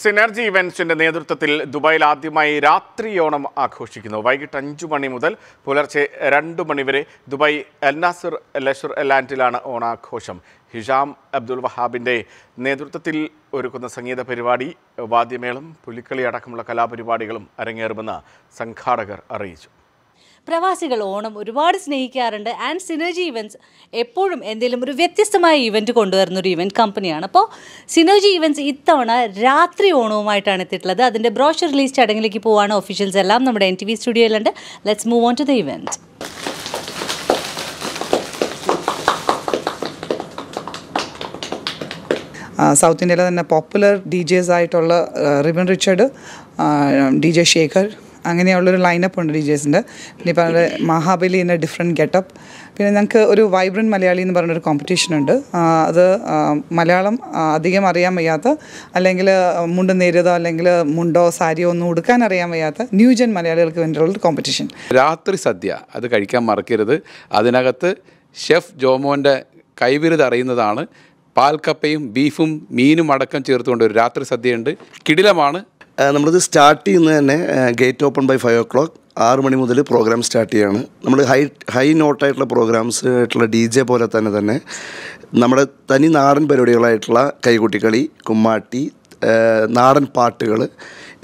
synergy ഇവൻസിന്റെ നേതൃത്വത്തിൽ ദുബായിൽ ആദ്യമായി രാത്രി ഓണം ആഘോഷിക്കുന്നു വൈകിട്ട് അഞ്ചു മണി മുതൽ പുലർച്ചെ രണ്ടു മണി വരെ ദുബായ് അൽനാസിർ ലഷർ ലാൻഡിലാണ് ഓണാഘോഷം ഹിഷാം അബ്ദുൽ വഹാബിൻ്റെ നേതൃത്വത്തിൽ ഒരുക്കുന്ന സംഗീത പരിപാടി വാദ്യമേളം പുലിക്കളി അടക്കമുള്ള കലാപരിപാടികളും അരങ്ങേറുമെന്ന് സംഘാടകർ അറിയിച്ചു പ്രവാസികൾ ഓണം ഒരുപാട് സ്നേഹിക്കാറുണ്ട് ആൻഡ് സിനർജി ഇവൻറ്റ്സ് എപ്പോഴും എന്തെങ്കിലും ഒരു വ്യത്യസ്തമായ ഇവൻറ്റ് കൊണ്ടുവരുന്ന ഒരു ഇവൻറ്റ് കമ്പനിയാണ് അപ്പോൾ സിനർജി ഇവൻറ്റ്സ് ഇത്തവണ രാത്രി ഓണവുമായിട്ടാണ് എത്തിയിട്ടുള്ളത് അതിൻ്റെ ബ്രോഷർ റിലീസ് ചടങ്ങിലേക്ക് പോവാണ് ഒഫീഷ്യൽസ് എല്ലാം നമ്മുടെ എൻ ടി വി സ്റ്റുഡിയോയിലുണ്ട് let's move on to the event South ഇന്ത്യയിലെ തന്നെ പോപ്പുലർ ഡി ജെസ് ആയിട്ടുള്ള Ribbon Richard D J Shekhar അങ്ങനെയുള്ളൊരു ലൈനപ്പ് ഉണ്ട് ഡി ജേസിൻ്റെ പിന്നെ പറഞ്ഞ Mahabali in a different getup പിന്നെ ഞങ്ങൾക്ക് ഒരു വൈബ്രൻറ്റ് മലയാളി എന്ന് പറഞ്ഞൊരു കോമ്പറ്റീഷൻ ഉണ്ട് അത് മലയാളം അധികം അറിയാൻ വയ്യാത്ത അല്ലെങ്കിൽ മുണ്ട് നേരിയതോ അല്ലെങ്കിൽ മുണ്ടോ സാരിയോ ഒന്നും ഉടുക്കാൻ അറിയാൻ വയ്യാത്ത ന്യൂജൻ മലയാളികൾക്ക് വേണ്ടിയുള്ളൊരു കോമ്പറ്റീഷൻ രാത്രി സദ്യ അത് കഴിക്കാൻ മറക്കരുത് അതിനകത്ത് ഷെഫ് ജോമോൻ്റെ കൈവിരുത് അറിയുന്നതാണ് പാൽക്കപ്പയും ബീഫും മീനും അടക്കം ചേർത്തുകൊണ്ട് ഒരു രാത്രി സദ്യയുണ്ട് കിടിലമാണ് നമ്മളിത് സ്റ്റാർട്ട് ചെയ്യുന്നത് തന്നെ gate open by five o'clock ആറ് മണി മുതൽ പ്രോഗ്രാം സ്റ്റാർട്ട് ചെയ്യാണ് നമ്മൾ ഹൈ ഹൈ നോട്ടായിട്ടുള്ള പ്രോഗ്രാംസ് ആയിട്ടുള്ള ഡി ജെ പോലെ തന്നെ തന്നെ നമ്മുടെ തനി നാടൻ പരിപാടികളായിട്ടുള്ള കൈകുട്ടിക്കളി കുമ്മാട്ടി നാടൻ പാട്ടുകൾ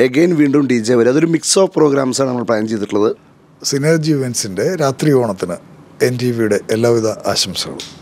എഗെയിൻ വീണ്ടും ഡി ജെ വരും അതൊരു മിക്സ് ഓഫ് പ്രോഗ്രാംസാണ് നമ്മൾ പ്ലാൻ ചെയ്തിട്ടുള്ളത് സിനർജി ഇവൻസിൻ്റെ രാത്രി ഓണത്തിന് എൻ ടി വിയുടെ എല്ലാവിധ ആശംസകളും